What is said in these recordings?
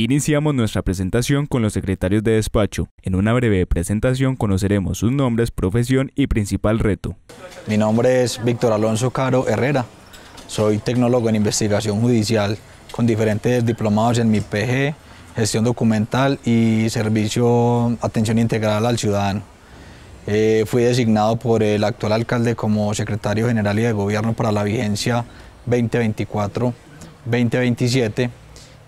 Iniciamos nuestra presentación con los secretarios de despacho. En una breve presentación conoceremos sus nombres, profesión y principal reto. Mi nombre es Víctor Alonso Caro Herrera. Soy tecnólogo en investigación judicial con diferentes diplomados en mi PG, gestión documental y servicio atención integral al ciudadano. Eh, fui designado por el actual alcalde como secretario general y de gobierno para la vigencia 2024-2027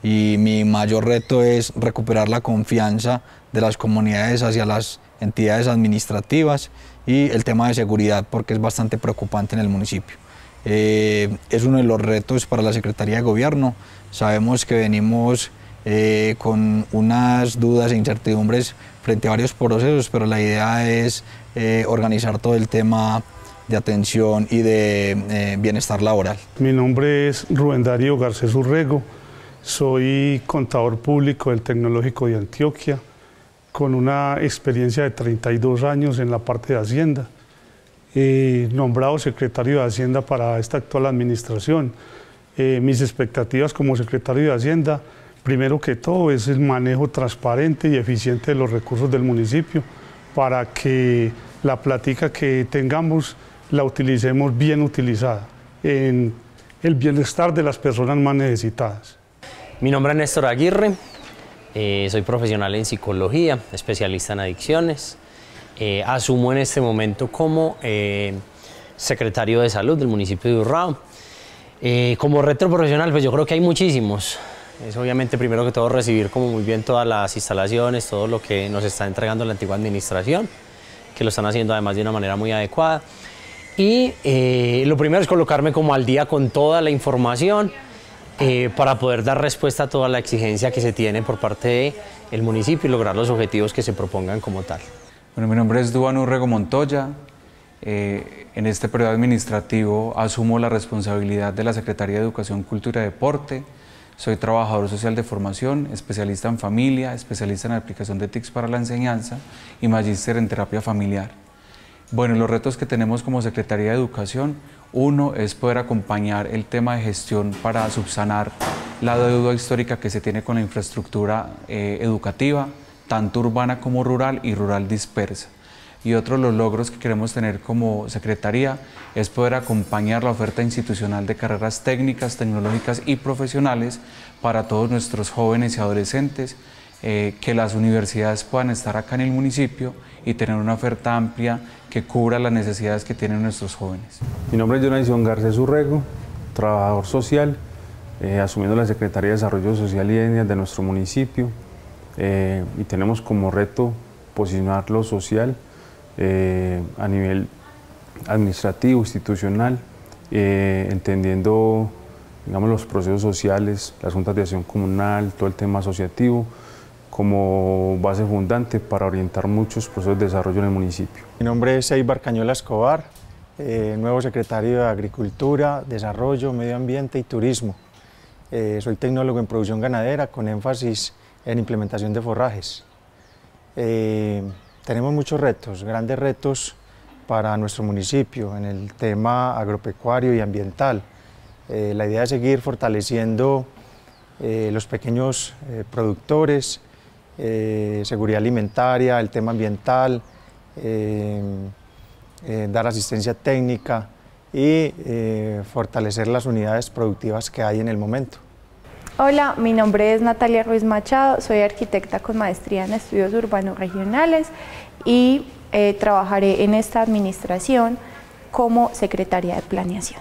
y mi mayor reto es recuperar la confianza de las comunidades hacia las entidades administrativas y el tema de seguridad porque es bastante preocupante en el municipio. Eh, es uno de los retos para la Secretaría de Gobierno. Sabemos que venimos eh, con unas dudas e incertidumbres frente a varios procesos, pero la idea es eh, organizar todo el tema de atención y de bienestar laboral. Mi nombre es Rubén Darío Garcés Urrego. Soy contador público del Tecnológico de Antioquia, con una experiencia de 32 años en la parte de Hacienda, nombrado secretario de Hacienda para esta actual administración. Eh, mis expectativas como secretario de Hacienda, primero que todo, es el manejo transparente y eficiente de los recursos del municipio para que la plática que tengamos la utilicemos bien utilizada en el bienestar de las personas más necesitadas. Mi nombre es Néstor Aguirre, eh, soy profesional en psicología, especialista en adicciones. Eh, asumo en este momento como eh, secretario de salud del municipio de Urrao. como retro profesional, pues yo creo que hay muchísimos. Es obviamente primero que todo recibir como muy bien todas las instalaciones, todo lo que nos está entregando la antigua administración, que lo están haciendo además de una manera muy adecuada. Y lo primero es colocarme como al día con toda la información eh, para poder dar respuesta a toda la exigencia que se tiene por parte del municipio y lograr los objetivos que se propongan como tal. Bueno, mi nombre es Duan Urrego Montoya. Eh, en este periodo administrativo asumo la responsabilidad de la Secretaría de Educación, Cultura y Deporte. Soy trabajador social de formación, especialista en familia, especialista en aplicación de TICs para la enseñanza y magíster en terapia familiar. Bueno, los retos que tenemos como Secretaría de Educación, uno es poder acompañar el tema de gestión para subsanar la deuda histórica que se tiene con la infraestructura eh, educativa, tanto urbana como rural y rural dispersa. Y otro de los logros que queremos tener como Secretaría es poder acompañar la oferta institucional de carreras técnicas, tecnológicas y profesionales para todos nuestros jóvenes y adolescentes eh, que las universidades puedan estar acá en el municipio y tener una oferta amplia que cubra las necesidades que tienen nuestros jóvenes. Mi nombre es Jonathan Garcés Urrego, trabajador social, eh, asumiendo la Secretaría de Desarrollo Social y Etnia de nuestro municipio eh, y tenemos como reto posicionar lo social a nivel administrativo, institucional, entendiendo digamos, los procesos sociales, las juntas de acción comunal, todo el tema asociativo, como base fundante para orientar muchos procesos de desarrollo en el municipio. Mi nombre es Eibar Cañola Escobar, eh, nuevo secretario de Agricultura, Desarrollo, Medio Ambiente y Turismo. Eh, soy tecnólogo en producción ganadera con énfasis en implementación de forrajes. Eh, tenemos muchos retos, grandes retos para nuestro municipio en el tema agropecuario y ambiental. la idea es seguir fortaleciendo los pequeños productores, eh, seguridad alimentaria, el tema ambiental, eh, eh, dar asistencia técnica y fortalecer las unidades productivas que hay en el momento. Hola, mi nombre es Natalia Ruiz Machado, soy arquitecta con maestría en estudios urbanos regionales y trabajaré en esta administración como secretaria de planeación.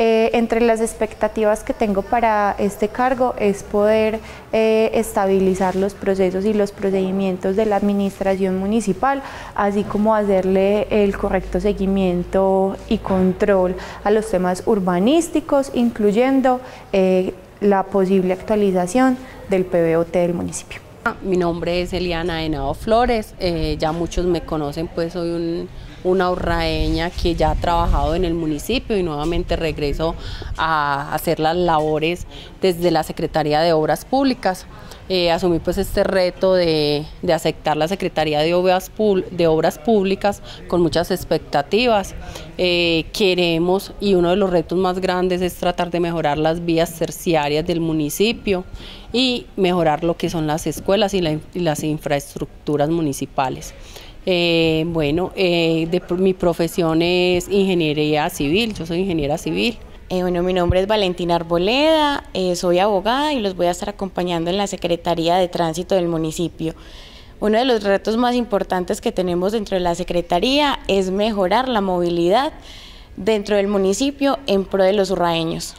Eh, entre las expectativas que tengo para este cargo es poder eh, estabilizar los procesos y los procedimientos de la administración municipal, así como hacerle el correcto seguimiento y control a los temas urbanísticos, incluyendo eh, la posible actualización del PBOT del municipio. Mi nombre es Eliana Henao Flores, ya muchos me conocen, pues soy un una urraeña que ya ha trabajado en el municipio y nuevamente regreso a hacer las labores desde la Secretaría de Obras Públicas. Eh, asumí pues este reto de, aceptar la Secretaría de Obras, de Obras Públicas con muchas expectativas. Eh, queremos, y uno de los retos más grandes es tratar de mejorar las vías terciarias del municipio y mejorar lo que son las escuelas y las infraestructuras municipales. Eh, bueno, eh, mi profesión es ingeniería civil, yo soy ingeniera civil. Eh, bueno, mi nombre es Valentina Arboleda, soy abogada y los voy a estar acompañando en la Secretaría de Tránsito del municipio. Uno de los retos más importantes que tenemos dentro de la Secretaría es mejorar la movilidad dentro del municipio en pro de los urraeños.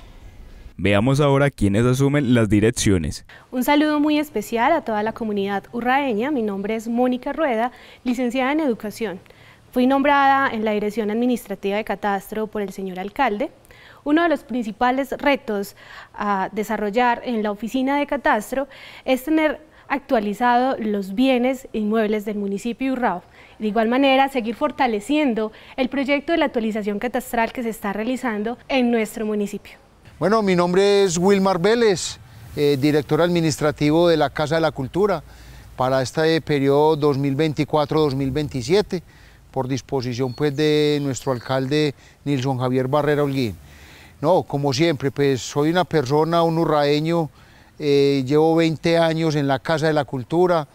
Veamos ahora quiénes asumen las direcciones. Un saludo muy especial a toda la comunidad urraeña. Mi nombre es Mónica Rueda, licenciada en Educación. Fui nombrada en la Dirección Administrativa de Catastro por el señor alcalde. Uno de los principales retos a desarrollar en la oficina de catastro es tener actualizado los bienes inmuebles del municipio de Urrao. De igual manera, seguir fortaleciendo el proyecto de la actualización catastral que se está realizando en nuestro municipio. Bueno, mi nombre es Wilmar Vélez, eh, director administrativo de la Casa de la Cultura para este periodo 2024-2027, por disposición pues, de nuestro alcalde Nilson Javier Barrera Holguín. No, como siempre, pues soy una persona, un urraeño, eh, llevo 20 años en la Casa de la Cultura,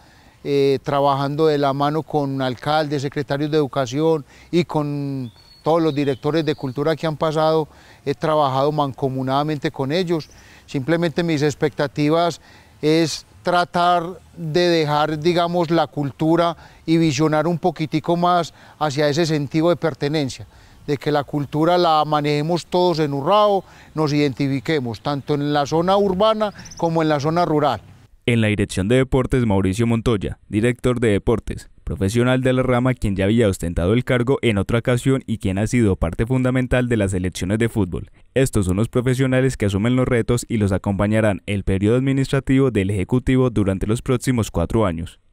eh, trabajando de la mano con alcaldes, secretarios de educación y con todos los directores de cultura que han pasado, he trabajado mancomunadamente con ellos. Simplemente mis expectativas es tratar de dejar, digamos, la cultura y visionar un poquitico más hacia ese sentido de pertenencia, de que la cultura la manejemos todos en un rabo, nos identifiquemos, tanto en la zona urbana como en la zona rural. En la dirección de deportes, Mauricio Montoya, director de deportes, profesional de la rama quien ya había ostentado el cargo en otra ocasión y quien ha sido parte fundamental de las selecciones de fútbol. Estos son los profesionales que asumen los retos y los acompañarán el periodo administrativo del Ejecutivo durante los próximos cuatro años.